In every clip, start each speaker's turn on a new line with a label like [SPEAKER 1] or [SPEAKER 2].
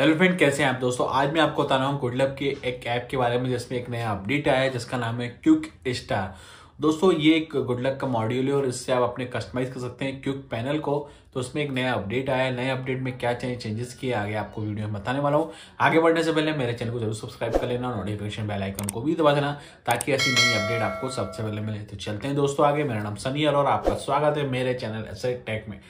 [SPEAKER 1] hello friend कैसे हैं आप दोस्तों आज मैं आपको बता रहा हूँ गुडलब के एक ऐप के बारे में जिसमें एक नया अपडेट आया है जिसका नाम है क्यूक स्टार दोस्तों ये एक गुडलक का मॉड्यूल है और इससे आप अपने कस्टमाइज कर सकते हैं क्यूक पैनल को तो उसमें एक नया अपडेट आया है नए अपडेट में क्या चाहिए चेंजेस किए आगे आपको वीडियो में बताने वाला हूँ आगे बढ़ने से पहले मेरे चैनल को जरूर सब्सक्राइब कर लेना और नोटिफिकेशन बेल आइकन को भी दबा देना ताकि ऐसी नई अपडेट आपको सबसे पहले मिले तो चलते हैं दोस्तों आगे मेरा नाम सनी और आपका स्वागत है मेरे चैनल एसेट टेक में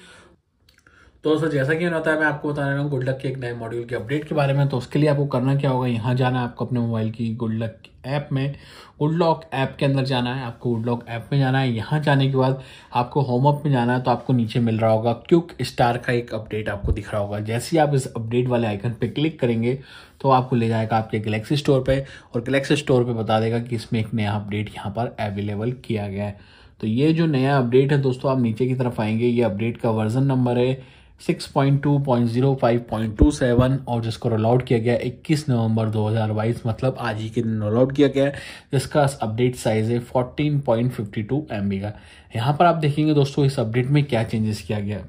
[SPEAKER 1] तो दोस्तों जैसा कि होता है मैं आपको बता रहा हूँ गुड लक के एक नए मॉड्यूल के अपडेट के बारे में तो उसके लिए आपको करना क्या होगा यहाँ जाना है आपको अपने मोबाइल की गुड लक ऐप में गुड लॉक ऐप के अंदर जाना है आपको गुड लॉक ऐप में जाना है यहाँ जाने के बाद आपको होम अप में जाना है तो आपको नीचे मिल रहा होगा क्यूक स्टार का एक अपडेट आपको दिख रहा होगा जैसे ही आप इस अपडेट वाले आइकन पर क्लिक करेंगे तो आपको ले जाएगा आपके गलेक्सी स्टोर पर और गलेक्सी स्टोर पर बता देगा कि इसमें एक नया अपडेट यहाँ पर अवेलेबल किया गया है तो ये जो नया अपडेट है दोस्तों आप नीचे की तरफ आएंगे ये अपडेट का वर्जन नंबर है 6.2.05.27 और जिसको रोल आउट किया गया 21 नवंबर 2022 मतलब आज ही के दिन रोल आउट किया गया जिसका अपडेट साइज है 14.52 पॉइंट का यहाँ पर आप देखेंगे दोस्तों इस अपडेट में क्या चेंजेस किया गया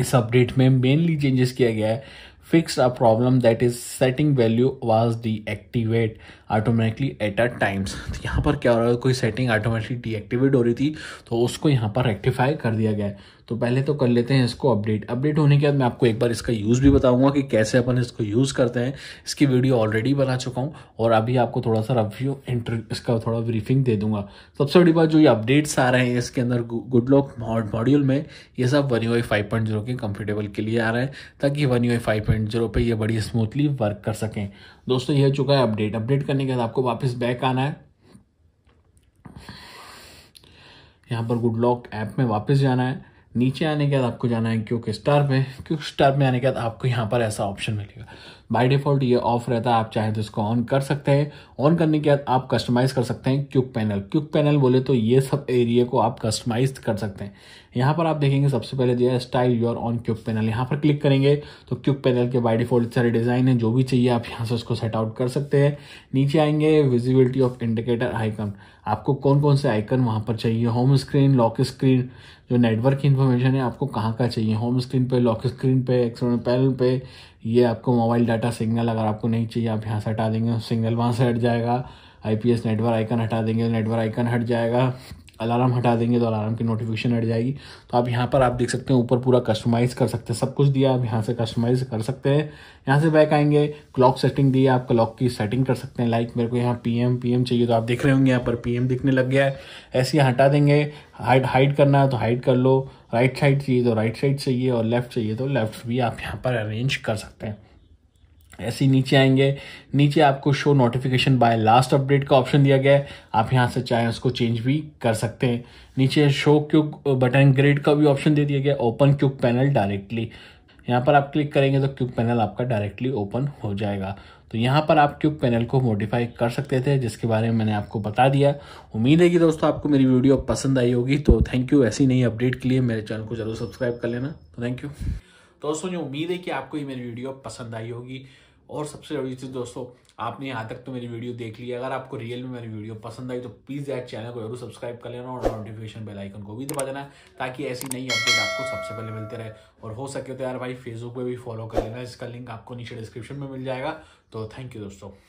[SPEAKER 1] इस अपडेट में मेनली चेंजेस किया गया है fix a problem that is setting value was deactivate automatically at a times तो यहाँ पर क्या हो रहा है कोई सेटिंग ऑटोमेटिकली डीएक्टिवेट हो रही थी तो उसको यहाँ पर रेक्टिफाई कर दिया गया है तो पहले तो कर लेते हैं इसको अपडेट अपडेट होने के बाद मैं आपको एक बार इसका यूज़ भी बताऊंगा कि कैसे अपन इसको यूज़ करते हैं इसकी वीडियो ऑलरेडी बना चुका हूँ और अभी आपको थोड़ा सा रिव्यू इंटर इसका थोड़ा ब्रीफिंग दे दूंगा सबसे बड़ी बात जो ये अपडेट्स आ रहे हैं इसके अंदर गुड लॉक मॉड्यूल में ये सब one U five point zero के कंफर्टेबल के लिए आ रहे हैं ताकि one U five point zero पर ये बड़ी स्मूथली वर्क कर सकें दोस्तों यह चुका है अपडेट अपडेट करने के बाद आपको वापस बैक आना है यहाँ पर गुड लॉक ऐप में वापस जाना है नीचे आने के बाद आपको जाना है क्योंकि स्टार पे क्योंकि स्टार में आने के बाद आपको यहाँ पर ऐसा ऑप्शन मिलेगा बाय डिफ़ॉल्ट ये ऑफ रहता है आप चाहे तो इसको ऑन कर सकते हैं ऑन करने के बाद आप कस्टमाइज़ कर सकते हैं क्यूक पैनल क्यूक पैनल बोले तो ये सब एरिया को आप कस्टमाइज कर सकते हैं यहाँ पर आप देखेंगे सबसे पहले दिया style your own quick panel यहाँ पर क्लिक करेंगे तो क्यूक पैनल के बाय डिफ़ॉल्ट सारे डिज़ाइन है जो भी चाहिए आप यहाँ से उसको सेट आउट कर सकते हैं नीचे आएंगे विजिबिलिटी ऑफ इंडिकेटर आइकन आपको कौन कौन से आइकन वहाँ पर चाहिए होम स्क्रीन लॉक स्क्रीन जो नेटवर्क इन इन्फॉर्मेशन है आपको कहाँ का चाहिए होम स्क्रीन पे लॉक स्क्रीन पे एक्सटर्नल पैनल पे ये आपको मोबाइल डाटा सिग्नल अगर आपको नहीं चाहिए आप यहाँ से हटा देंगे सिग्नल वहाँ से हट जाएगा आई नेटवर्क आइकन हटा देंगे नेटवर्क आइकन हट जाएगा अलार्म हटा देंगे तो अलार्म की नोटिफिकेशन हट जाएगी तो आप यहाँ पर आप देख सकते हैं ऊपर पूरा कस्टमाइज़ कर सकते हैं सब कुछ दिया आप यहाँ से कस्टमाइज़ कर सकते हैं यहाँ से बैक आएंगे क्लॉक सेटिंग दी है आप क्लॉक की सेटिंग कर सकते हैं लाइक मेरे को यहाँ पी एम पी एम चाहिए तो आप देख रहे होंगे यहाँ पर पी एम दिखने लग गया है ऐसे हटा देंगे हाइड हाइड करना है तो हाइड कर लो राइट साइड चाहिए तो राइट साइड चाहिए और लेफ्ट चाहिए तो लेफ्ट भी आप यहाँ पर अरेंज कर सकते हैं ऐसे ही नीचे आएंगे नीचे आपको show notification by last update का ऑप्शन दिया गया है आप यहाँ से चाहें उसको चेंज भी कर सकते हैं नीचे शो क्यूक बटन ग्रेड का भी ऑप्शन दे दिया गया ओपन क्यूक पैनल डायरेक्टली यहाँ पर आप क्लिक करेंगे तो क्यूब पैनल आपका डायरेक्टली ओपन हो जाएगा तो यहाँ पर आप क्यूब पैनल को मॉडिफाई कर सकते थे जिसके बारे में मैंने आपको बता दिया उम्मीद है कि दोस्तों आपको मेरी वीडियो पसंद आई होगी तो थैंक यू ऐसी नई अपडेट के लिए मेरे चैनल को जरूर सब्सक्राइब कर लेना तो थैंक यू तो दोस्तों मुझे उम्मीद है कि आपको ये मेरी वीडियो पसंद आई होगी और सबसे बड़ी चीज़ दोस्तों आपने यहाँ तक तो मेरी वीडियो देख ली अगर आपको रियल में मेरी वीडियो पसंद आई तो प्लीज़ यार चैनल को जरूर सब्सक्राइब कर लेना और नोटिफिकेशन बेल आइकन को भी दबा देना ताकि ऐसी नई अपडेट आपको सबसे पहले मिलते रहे और हो सके तो यार भाई फेसबुक पे भी फॉलो कर लेना इसका लिंक आपको नीचे डिस्क्रिप्शन में मिल जाएगा तो थैंक यू दोस्तों